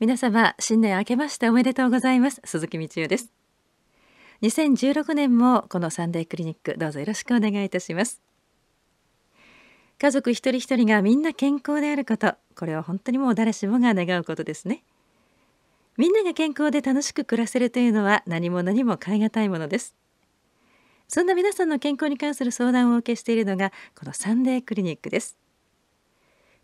皆様新年明けましておめでとうございます鈴木道代です2016年もこのサンデークリニックどうぞよろしくお願いいたします家族一人一人がみんな健康であることこれは本当にもう誰しもが願うことですねみんなが健康で楽しく暮らせるというのは何者にも代えがたいものですそんな皆さんの健康に関する相談をお受けしているのがこのサンデークリニックです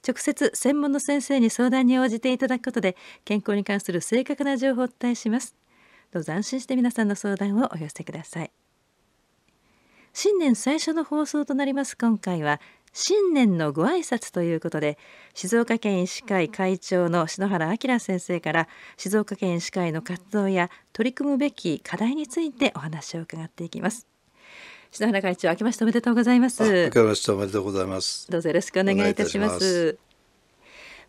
直接専門の先生に相談に応じていただくことで健康に関する正確な情報をお伝えしますどうぞ安心して皆さんの相談をお寄せください新年最初の放送となります今回は新年のご挨拶ということで静岡県医師会会長の篠原明先生から静岡県医師会の活動や取り組むべき課題についてお話を伺っていきます篠原会長、明けましておめでとうございます。明けましておめでとうございます。どうぞよろしくお願いいたします。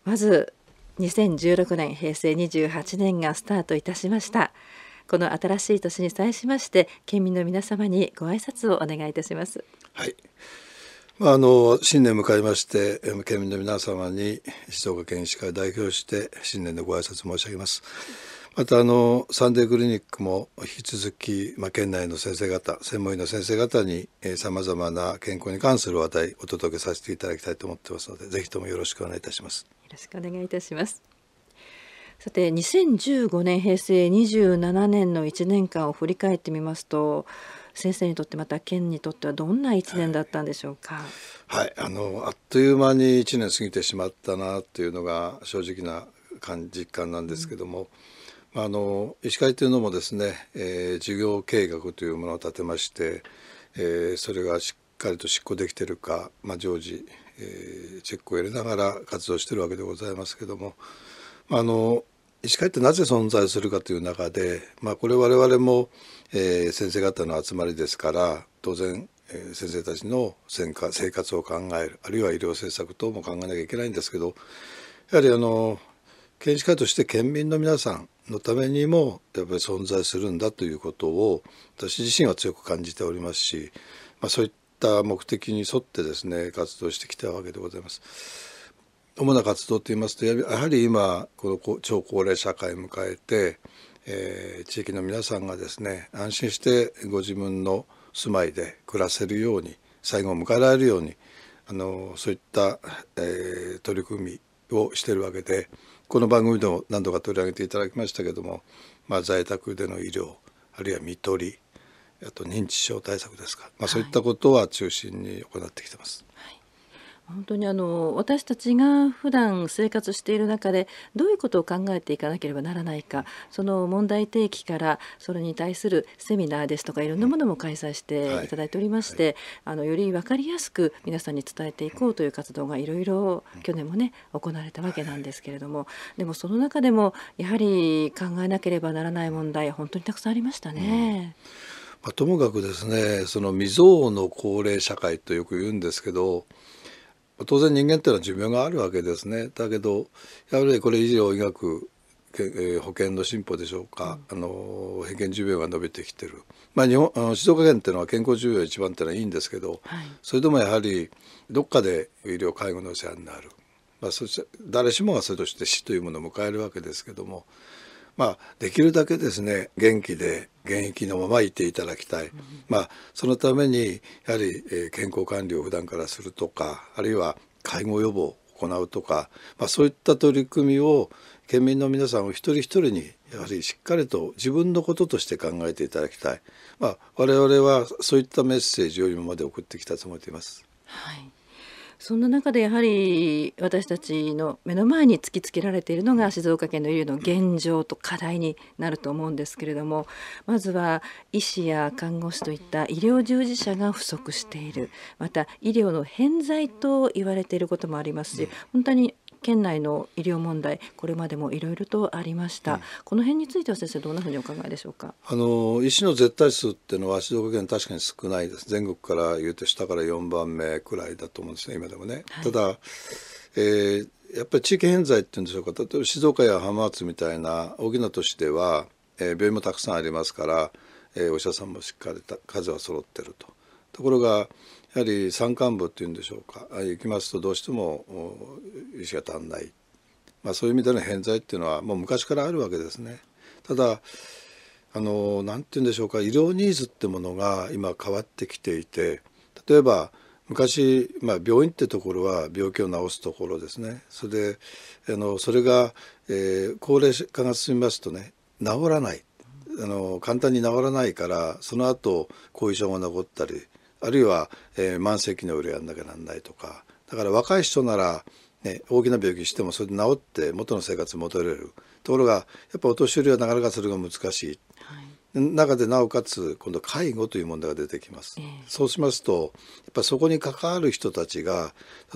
ますまず、2016年平成28年がスタートいたしました。この新しい年に際しまして、県民の皆様にご挨拶をお願いいたします。はい。まあ、あの新年迎えまして県民の皆様に静岡県医師会代表して新年のご挨拶申し上げます。またあのサンデークリニックも引き続き、まあ、県内の先生方専門医の先生方にさまざまな健康に関する話題お届けさせていただきたいと思ってますのでぜひともよろしくお願いいたします。よろしくお願いいたします。さて2015年平成27年の1年間を振り返ってみますと先生にとってまた県にとってはどんな1年だったんでしょうか、はい、はい、あのあっという間に1年過ぎてしまったなというのが正直な感実感なんですけども、あの医師会というのもですね、えー、事業計画というものを立てまして、えー、それがしっかりと執行できているか、まあ、常時、えー、チェックを入れながら活動しているわけでございますけども、まあ、あの医師会ってなぜ存在するかという中で、まあ、これ我々も、えー、先生方の集まりですから当然、え先生たちの生活を考えるあるいは医療政策等も考えなきゃいけないんですけどやはりあの建築家として県民の皆さんのためにもやっぱり存在するんだということを私自身は強く感じておりますし、まあ、そういった目的に沿ってですね活動してきたわけでございます。主な活動といいますとやはり今この超高齢社会を迎えて、えー、地域の皆さんがですね安心してご自分の住まいで暮らせるように最後を迎えられるようにあのそういった、えー、取り組みをしてるわけで。この番組でも何度か取り上げていただきましたけども、まあ、在宅での医療あるいは看取りあと認知症対策ですか、まあ、そういったことは中心に行ってきてます。はい本当にあの私たちが普段生活している中でどういうことを考えていかなければならないかその問題提起からそれに対するセミナーですとかいろんなものも開催していただいておりまして、あのより分かりやすく皆さんに伝えていこうという活動がいろいろ去年もね行われたわけなんですけれども、でもその中でもやはり考えなければならない問題本当にたくさんありましたね。まあ、ともかくですねその未曾有の高齢社会とよく言うんですけど当然人間っていうのは寿命があるわけですねだけどやはりこれ医療医学保険の進歩でしょうか、うん、あの偏見寿命が伸びてきてる、まあ、日本あの静岡県っていうのは健康寿命が一番っていうのはいいんですけど、はい、それでもやはりどっかで医療介護の世話になる、まあ、そして誰しもがそれとして死というものを迎えるわけですけどもまあ、できるだけですね元気で現役のままいていただきたい、まあ、そのためにやはり、え健康管理を普段からするとかあるいは介護予防を行うとか、まあ、そういった取り組みを県民の皆さんを一人一人にやはりしっかりと自分のこととして考えていただきたい、まあ、我々はそういったメッセージを今まで送ってきたつもりでいます。はいそんな中でやはり私たちの目の前に突きつけられているのが静岡県の医療の現状と課題になると思うんですけれどもまずは医師や看護師といった医療従事者が不足しているまた医療の偏在と言われていることもありますし本当に県内の医療問題これまでもいろいろとありました、うん、この辺については先生どんなふうにお考えでしょうかあの医師の絶対数っていうのは静岡県確かに少ないです全国から言うと下から4番目くらいだと思うんですね今でもね、はい、ただ、えー、やっぱり地域偏在っていうんでしょうか例えば静岡や浜松みたいな大きな都市では、えー、病院もたくさんありますから、えー、お医者さんもしっかり数は揃ってるとところがやはり山間部っていうんでしょうか行きますとどうしても石が足んない、まあ、そういう意味での偏在っていうのはもう昔からあるわけですね。ただあの何て言うんでしょうか医療ニーズってものが今変わってきていて例えば昔、まあ、病院ってところは病気を治すところですねそれであのそれが、えー、高齢化が進みますとね治らないあの簡単に治らないからその後後遺症が残ったりあるいは、えー、慢性機能をやんなきゃなんないとかだから若い人なら、ね、大きな病気してもそれで治って元の生活に戻れるところがやっぱお年寄りはなかなかそれが難しい、はい、中でなおかつ今度介護という問題が出てきます、えー、そうしますとやっぱそこに関わる人たちが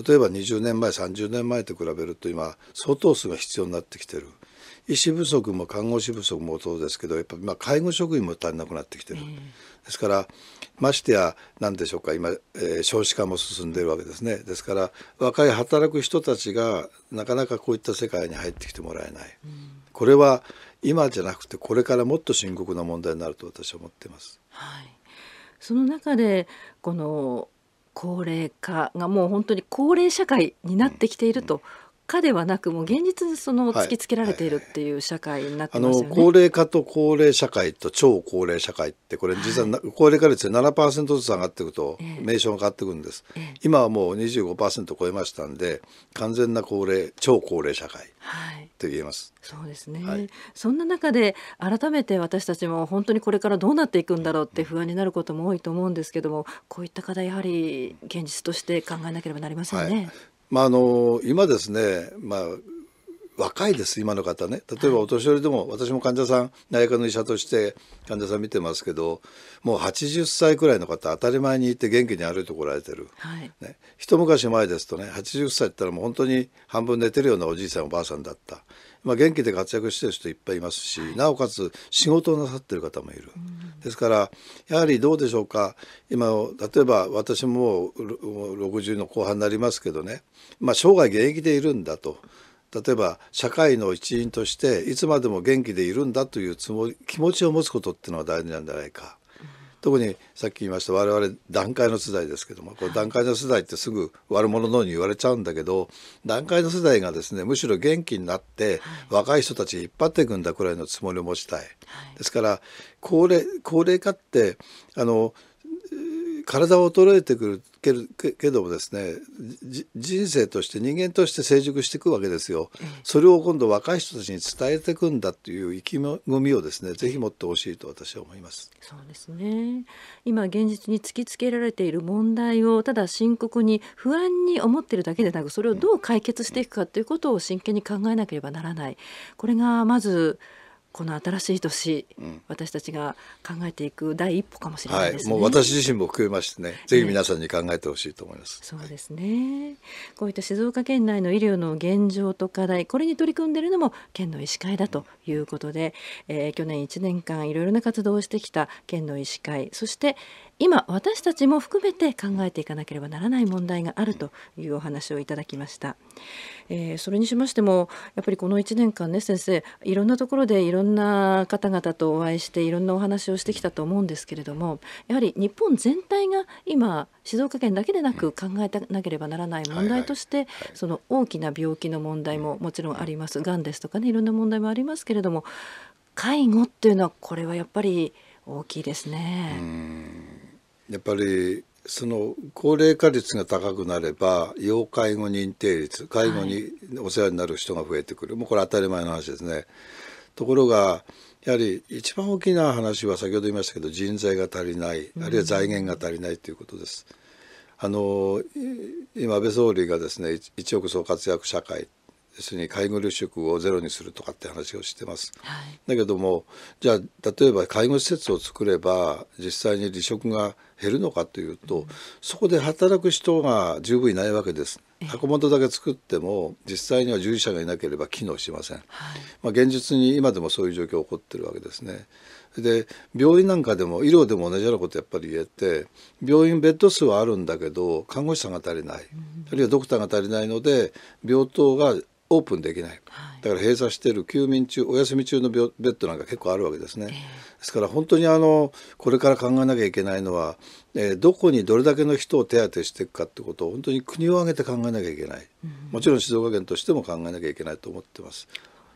例えば20年前30年前と比べると今相当数が必要になってきてる。医師不足も看護師不足もそうですけどやっぱまあ介護職員も足りなくなってきてる、えー、ですからましてや何でしょうか今、えー、少子化も進んでいるわけですねですから若い働く人たちがなかなかこういった世界に入ってきてもらえない、うん、これは今じゃなくてこれからもっと深刻な問題になると私は思っています。はい、その中でこの高齢化がもう本当に高齢社会になってきているとかではなくもう現実にその突きつけられているっていう社会になってますよね、あの高齢化と高齢社会と超高齢社会ってこれ実は、はい、高齢化率で7%ずつ上がっていくと名称が変わっていくんです、ええ、今はもう25%超えましたんで完全な高齢超高齢社会と言えます、そうですね、はい、そんな中で改めて私たちも本当にこれからどうなっていくんだろうって不安になることも多いと思うんですけどもこういった課題やはり現実として考えなければなりませんね、はい、まあ、あの今ですね、まあ、若いです今の方ね例えばお年寄りでも、私も患者さん内科の医者として患者さん見てますけどもう80歳くらいの方当たり前に行って元気に歩いてこられてる、はい、ね、一昔前ですとね80歳って言ったらもう本当に半分寝てるようなおじいさんおばあさんだった、まあ、元気で活躍してる人いっぱいいますし、はい、なおかつ仕事をなさってる方もいる、ですからやはりどうでしょうか今例えば私も60の後半になりますけどね、まあ、生涯現役でいるんだと。例えば社会の一員としていつまでも元気でいるんだというつもり気持ちを持つことっていうのは大事なんじゃないか。特にさっき言いました我々団塊の世代ですけどもこれ団塊の世代ってすぐ悪者のように言われちゃうんだけど団塊の世代がですねむしろ元気になって若い人たち引っ張っていくんだくらいのつもりを持ちたい。ですから高齢高齢化ってあの体を衰えてくるけるけどもですね人生として人間として成熟していくわけですよ、それを今度若い人たちに伝えていくんだという意気込みをですねぜひ持ってほしいと私は思いますそうですね今現実に突きつけられている問題をただ深刻に不安に思っているだけでなくそれをどう解決していくかということを真剣に考えなければならないこれがまずこの新しい年、うん、私たちが考えていく第一歩かもしれない、ねはい、もう私自身も含めましてね、ぜひ皆さんに考えてほしいと思います。えそうですね、こういった静岡県内の医療の現状と課題、これに取り組んでいるのも県の医師会だということで、うん、えー、去年1年間いろいろな活動をしてきた県の医師会、そして、今私たちも含めて考えていかなければならない問題があるというお話をいただきました、えー、それにしましてもやっぱりこの1年間ね先生いろんなところでいろんな方々とお会いしていろんなお話をしてきたと思うんですけれどもやはり日本全体が今静岡県だけでなく考えなければならない問題として、その大きな病気の問題ももちろんありますがんですとかねいろんな問題もありますけれども介護っていうのはこれはやっぱり大きいですね。やっぱりその高齢化率が高くなれば要介護認定率介護にお世話になる人が増えてくる、はい、もうこれ当たり前の話ですね。ところがやはり一番大きな話は先ほど言いましたけど人材が足りないあるいは財源が足りないということです。うん、あの今安倍総理がですね一億総活躍社会要するに介護離職をゼロにするとかって話をしてます、はい、だけどもじゃあ例えば介護施設を作れば実際に離職が減るのかというと、うん、そこで働く人が十分いないわけです。箱本だけ作っても実際には従事者がいなければ機能しません、はい、まあ、現実に今でもそういう状況起こってるわけですね。で病院なんかでも医療でも同じようなことやっぱり言えて病院ベッド数はあるんだけど看護師さんが足りない、あるいはドクターが足りないので病棟がオープンできない、だから閉鎖している休眠中お休み中のベッドなんか結構あるわけですね、ですから本当にあのこれから考えなきゃいけないのは、えー、どこにどれだけの人を手当てしていくかってことを本当に国を挙げて考えなきゃいけない、もちろん静岡県としても考えなきゃいけないと思ってます。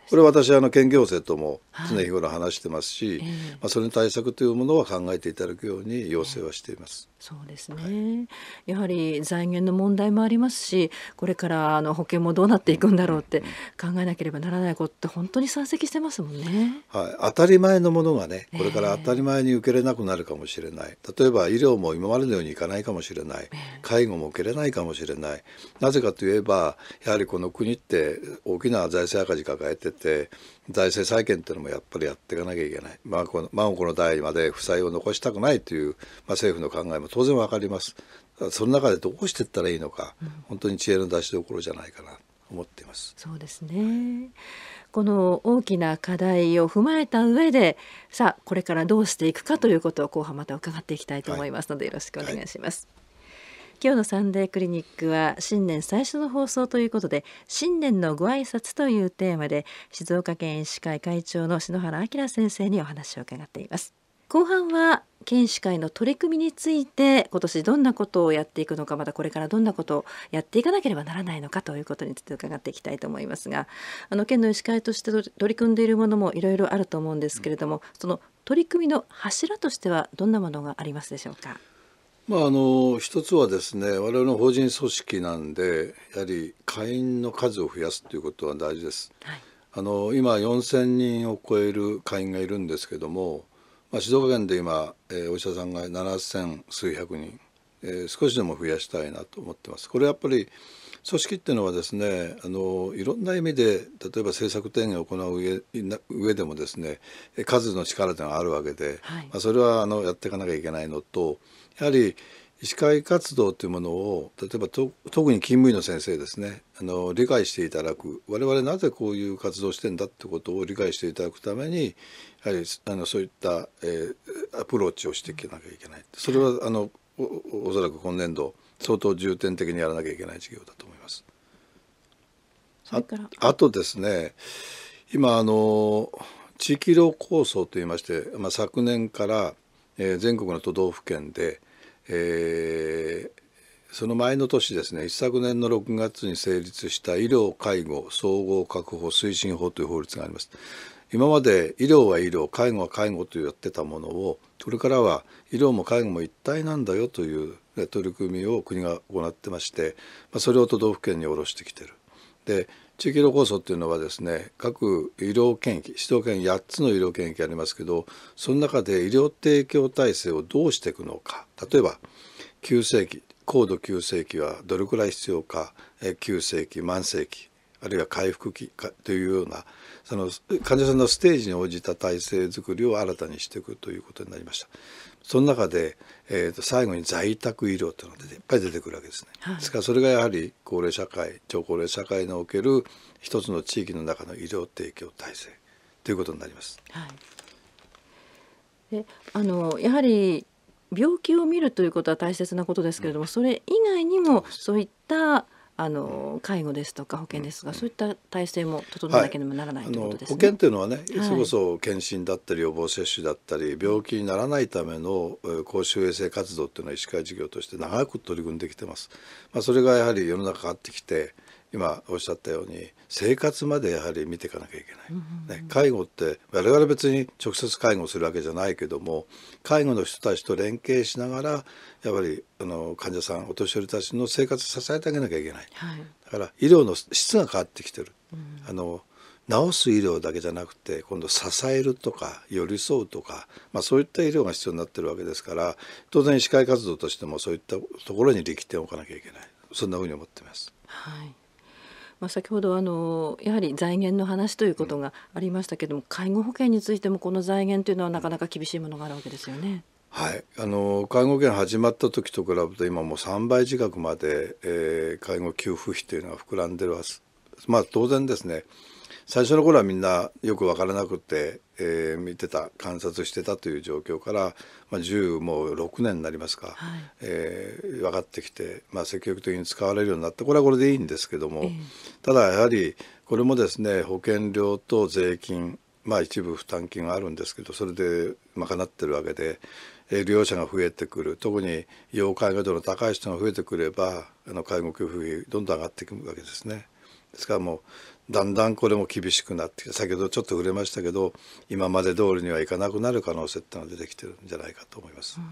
これ私あの県行政とも常日頃話してますし、はいえー、まあ、それの対策というものは考えていただくように要請はしています。えー、そうですね、はい、やはり財源の問題もありますしこれからあの保険もどうなっていくんだろうって考えなければならないことって本当に山積してますもんね。はい、当たり前のものがねこれから当たり前に受けれなくなるかもしれない、例えば医療も今までのようにいかないかもしれない介護も受けれないかもしれないなぜかといえばやはりこの国って大きな財政赤字抱えてて財政再建っていうのもやっぱりやっていかなきゃいけない、まあ、この万をこの代まで負債を残したくないという、まあ、政府の考えも当然分かりますその中でどうしていったらいいのか、うん、本当に知恵の出しどころじゃないかなと思っていますそうですねこの大きな課題を踏まえた上でさあこれからどうしていくかということを後半また伺っていきたいと思いますので、よろしくお願いします。はい今日のサンデークリニックは新年最初の放送ということで新年のご挨拶というテーマで静岡県医師会会長の篠原明先生にお話を伺っています後半は県医師会の取り組みについて今年どんなことをやっていくのかまたこれからどんなことをやっていかなければならないのかということについて伺っていきたいと思いますがあの県の医師会として取り組んでいるものもいろいろあると思うんですけれどもその取り組みの柱としてはどんなものがありますでしょうかまあ、あの一つはですね我々の法人組織なんでやはり会員の数を増やすということは大事です。はい、あの今4,000人を超える会員がいるんですけども、まあ、静岡県で今、えー、お医者さんが7,000数百人、えー、少しでも増やしたいなと思ってます。これやっぱり組織っていうのはですねあのいろんな意味で例えば政策提言を行う上上でもですね数の力というのがあるわけで、はい、まあ、それはあのやっていかなきゃいけないのとやはり医師会活動というものを例えば特に勤務医の先生ですねあの理解していただく我々なぜこういう活動してんだってことを理解していただくためにやはりあのそういった、えー、アプローチをしていかなきゃいけないそれはあのおおそらく今年度相当重点的にやらなきゃいけない事業だと思います。ああとですね今あの地域労構想といいまして、まあ、昨年から、えー、全国の都道府県で、えー、その前の年ですね一昨年の6月に成立した医療介護総合確保推進法という法律があります。今まで医療は医療介護は介護とやってたものをこれからは医療も介護も一体なんだよという取り組みを国が行ってまして、それを都道府県に下ろしてきてる。で地域医療構想っていうのはですね各医療圏域首都圏8つの医療圏域ありますけどその中で医療提供体制をどうしていくのか例えば急性期高度急性期はどれくらい必要か急性期慢性期あるいは回復期というようなその患者さんのステージに応じた体制づくりを新たにしていくということになりました。その中で、えー、と最後に在宅医療というのがいっぱい出てくるわけですね。はい、ですからそれがやはり高齢社会超高齢社会における一つの地域の中の医療提供体制ということになります。はい、であのやはり病気を見るということは大切なことですけれども、うん、それ以外にもそういったあの介護ですとか保険ですが、そういった体制も整えなければならない、はい、ということです、ね、保険っていうのはね、それこそ検診だったり予防接種だったり、病気にならないための公衆衛生活動っていうのは医師会事業として長く取り組んできてます。まあ、それがやはり世の中変わってきて今おっしゃったように生活までやはり見ていかなきゃいけない、ね、介護って我々別に直接介護するわけじゃないけども介護の人たちと連携しながらやっぱりあの患者さんお年寄りたちの生活を支えてあげなきゃいけない、はい、だから医療の質が変わってきてる。うん、あの治す医療だけじゃなくて今度支えるとか寄り添うとか、まあ、そういった医療が必要になってるわけですから当然医師会活動としてもそういったところに力点を置かなきゃいけないそんなふうに思ってます。はいまあ、先ほどあのやはり財源の話ということがありましたけども、介護保険についてもこの財源というのはなかなか厳しいものがあるわけですよね。はい、あの介護保険始まった時と比べると今もう3倍近くまで、えー、介護給付費というのは膨らんでるはまあ、当然ですね最初の頃はみんなよく分からなくて、えー、見てた観察してたという状況から、まあ、10もう6年になりますか、はい、えー、分かってきて、まあ、積極的に使われるようになってこれはこれでいいんですけども、えー、ただやはりこれもですね保険料と税金まあ一部負担金があるんですけどそれで賄ってるわけで。利用者が増えてくる特に要介護度の高い人が増えてくればあの介護給付費どんどん上がっていくわけですね。ですからもうだんだんこれも厳しくなってきて先ほどちょっと触れましたけど今まで通りにはいかなくなる可能性ってのが出てきてるんじゃないかと思います。う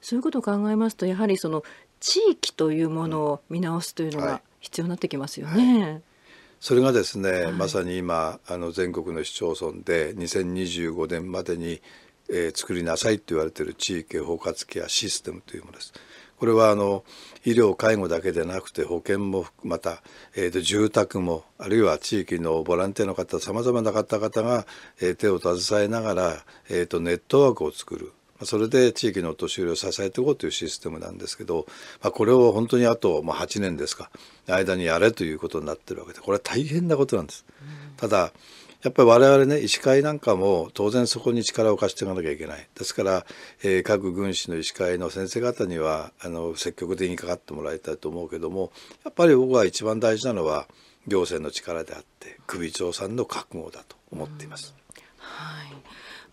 そういうことを考えますとやはりその地域というものを見直すというのが必要になってきますよね。はいはい、それがですね、はい、まさに今あの全国の市町村で2025年までに、えー、作りなさいと言われている地域包括ケアシステムというものです。これはあの医療介護だけでなくて保険もまた、えー、と住宅もあるいは地域のボランティアの方さまざまな方々が、えー、手を携えながら、えー、とネットワークを作る。それで地域の年寄りを支えていこうというシステムなんですけど、まあ、これを本当にあと8年ですか間にやれということになってるわけでこれは大変なことなんです。ただやっぱり我々ね医師会なんかも当然そこに力を貸していかなきゃいけないですから、えー、各軍師の医師会の先生方にはあの積極的にかかってもらいたいと思うけどもやっぱり僕は一番大事なのは行政の力であって首長さんの覚悟だと思っています。はい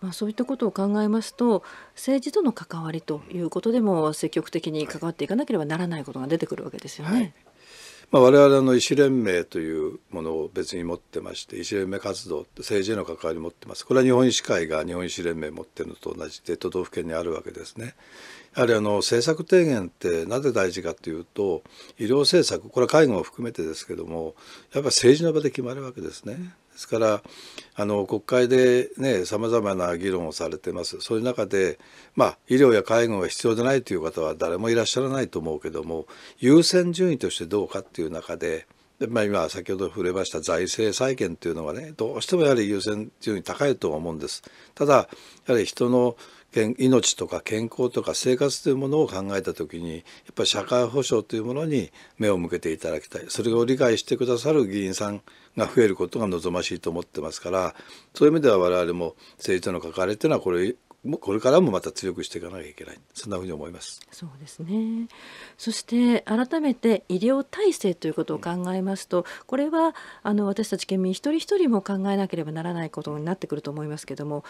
まあ、そういったことを考えますと政治との関わりということでも積極的に関わっていかなければならないことが出てくるわけですよね。はいまあ、我々の医師連盟というものを別に持ってまして医師連盟活動政治への関わり持ってますこれは日本医師会が日本医師連盟持ってるのと同じで都道府県にあるわけですね。やはりあの政策提言ってなぜ大事かというと医療政策これは介護を含めてですけどもやっぱり政治の場で決まるわけですね。ですからあの国会でねさまざまな議論をされてますそういう中で、まあ、医療や介護が必要でないという方は誰もいらっしゃらないと思うけども優先順位としてどうかっていう中でで、まあ、今先ほど触れました財政再建というのはねどうしてもやはり優先順位高いと思うんです。ただやはり人の命とか健康とか生活というものを考えた時にやっぱり社会保障というものに目を向けていただきたいそれを理解してくださる議員さんが増えることが望ましいと思ってますからそういう意味では我々も政治との関わりというのはこれこれからもまた強くしていかなきゃいけないそんなふうに思いますそうですねそして改めて医療体制ということを考えますと、うん、これはあの私たち県民一人一人も考えなければならないことになってくると思いますけども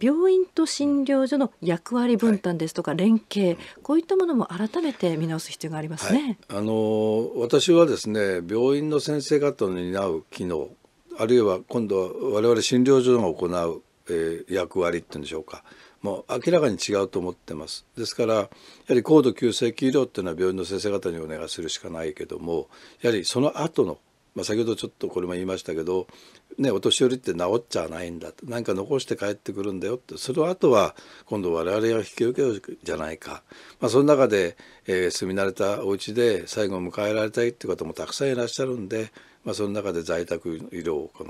病院と診療所の役割分担ですとか連携、はい、こういったものも改めて見直す必要がありますね、はい、あの私はですね病院の先生方の担う機能あるいは今度は我々診療所が行う、えー、役割っていうんでしょうかもう明らかに違うと思ってますですからやはり高度急性期医療っていうのは病院の先生方にお願いするしかないけどもやはりその後のまあ、先ほどちょっとこれも言いましたけど、ね、お年寄りって治っちゃないんだ何か残して帰ってくるんだよってその後は今度我々が引き受けるじゃないか、まあ、その中で、えー、住み慣れたお家で最後を迎えられたいっていう方もたくさんいらっしゃるんで、まあ、その中で在宅医療を行う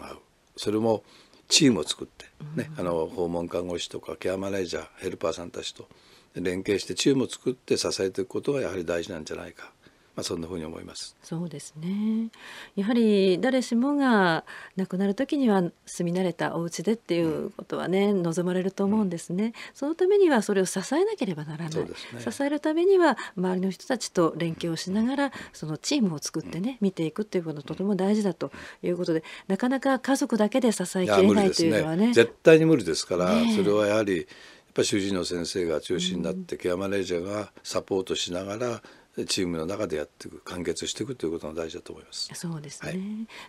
それもチームを作ってね、ね、うん、あの訪問看護師とかケアマネージャーヘルパーさんたちと連携してチームを作って支えていくことがやはり大事なんじゃないか。まあ、そんなふうに思いますそうですねやはり誰しもが亡くなる時には住み慣れたお家でっていうことはね、うん、望まれると思うんですね、うん、そのためにはそれを支えなければならない、ね、支えるためには周りの人たちと連携をしながら、そのチームを作ってね見ていくっていうこととても大事だということでなかなか家族だけで支えきれないというのはね、ね、絶対に無理ですから、ね、それはやはりやっぱ主治医の先生が中心になって、ケアマネージャーがサポートしながらチームの中でやっていく完結していくということが大事だと思います。そうですね、はい、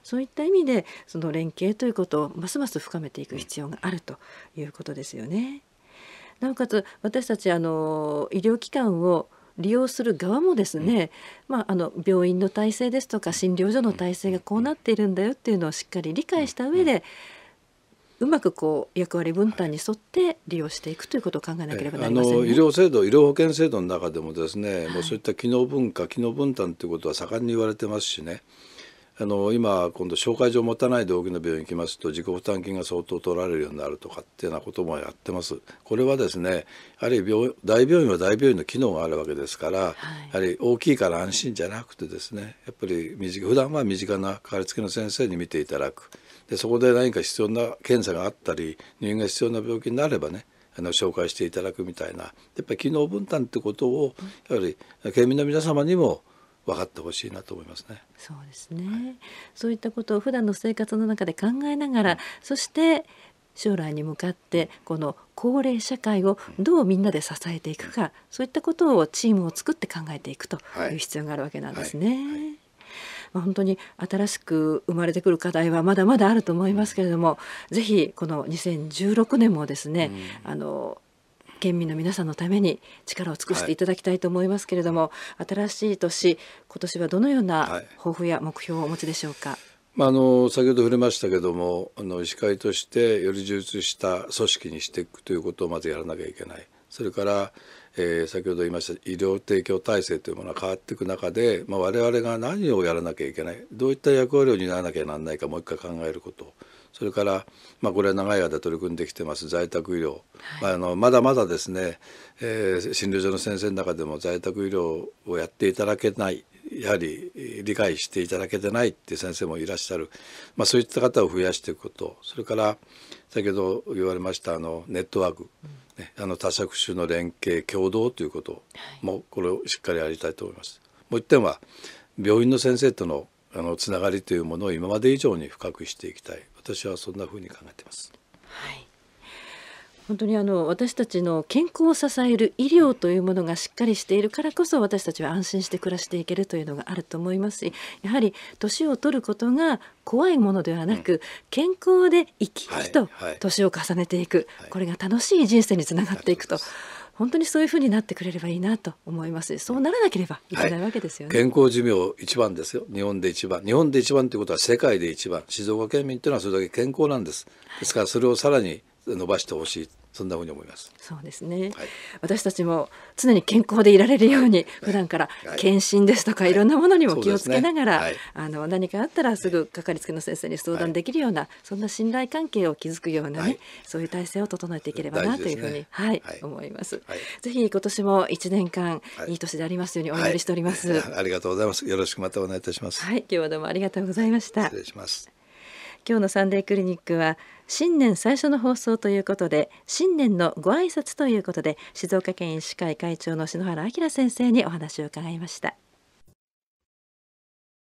そういった意味でその連携ということをますます深めていく必要があるということですよね。うん、なおかつ私たちあの医療機関を利用する側もですね、うん、まあ、あの病院の体制ですとか診療所の体制がこうなっているんだよっていうのをしっかり理解した上で、うまくこう役割分担に沿って利用していくということを考えなければなりません、ね、あの医療制度医療保険制度の中でもですね、はい、もうそういった機能分化機能分担ということは盛んに言われてますしねあの今今度紹介状を持たないで大きな病院行きますと自己負担金が相当取られるようになるとかっていうようなこともやってますこれはですねやはり病大病院は大病院の機能があるわけですから、はい、やはり大きいから安心じゃなくてですねやっぱり身近普段は身近なかかりつけの先生に見ていただく。でそこで何か必要な検査があったり入院が必要な病気になればねあの紹介していただくみたいなやっぱり機能分担ってことをやはり県民の皆様にも分かってほしいなと思いますね。そうですね、はい、そういったことを普段の生活の中で考えながら、うん、そして将来に向かってこの高齢社会をどうみんなで支えていくか、うん、そういったことをチームを作って考えていくという必要があるわけなんですね。はいはいまあ、本当に新しく生まれてくる課題はまだまだあると思いますけれども、ぜひこの2016年もですね、うん、あの県民の皆さんのために力を尽くしていただきたいと思いますけれども、はい、新しい年今年はどのような抱負や目標をお持ちでしょうか、はい、まあ、あの先ほど触れましたけどもあの医師会としてより充実した組織にしていくということをまずやらなきゃいけないそれからえー、先ほど言いました医療提供体制というものが変わっていく中で、まあ、我々が何をやらなきゃいけないどういった役割を担わなきゃなんないかもう一回考えることそれから、まあ、これは長い間取り組んできてます在宅医療、はい、あのまだまだですね、えー、診療所の先生の中でも在宅医療をやっていただけないやはり理解していただけてないっていう先生もいらっしゃる、まあ、そういった方を増やしていくことそれから先ほど言われましたあのネットワーク。うね、あの多職種の連携共同ということもこれをしっかりやりたいと思います。もう一点は病院の先生とのあのつながりというものを今まで以上に深くしていきたい私はそんなふうに考えています。はい本当にあの私たちの健康を支える医療というものがしっかりしているからこそ私たちは安心して暮らしていけるというのがあると思いますしやはり年を取ることが怖いものではなく、うん、健康で生き生きと年を重ねていく、はいはい、これが楽しい人生につながっていくと。はい本当にそういうふうになってくれればいいなと思いますそうならなければいけないわけですよね、はい、健康寿命一番ですよ日本で一番日本で一番ということは世界で一番静岡県民というのはそれだけ健康なんですですからそれをさらに伸ばしてほしいそんなふうに思いますそうですね、はい、私たちも常に健康でいられるように普段から検診ですとか、い、ろんなものにも気をつけながら、はいね、あの何かあったらすぐかかりつけの先生に相談できるような、そんな信頼関係を築くようなね、そういう体制を整えていければなというふうに、ね、はい思います、ぜひ今年も一年間、い、い年でありますようにお祈りしております、ありがとうございますよろしくまたお願いいたしますはい今日はどうもありがとうございました失礼します今日のサンデークリニックは新年最初の放送ということで新年のご挨拶ということで静岡県医師会会長の篠原明先生にお話を伺いました。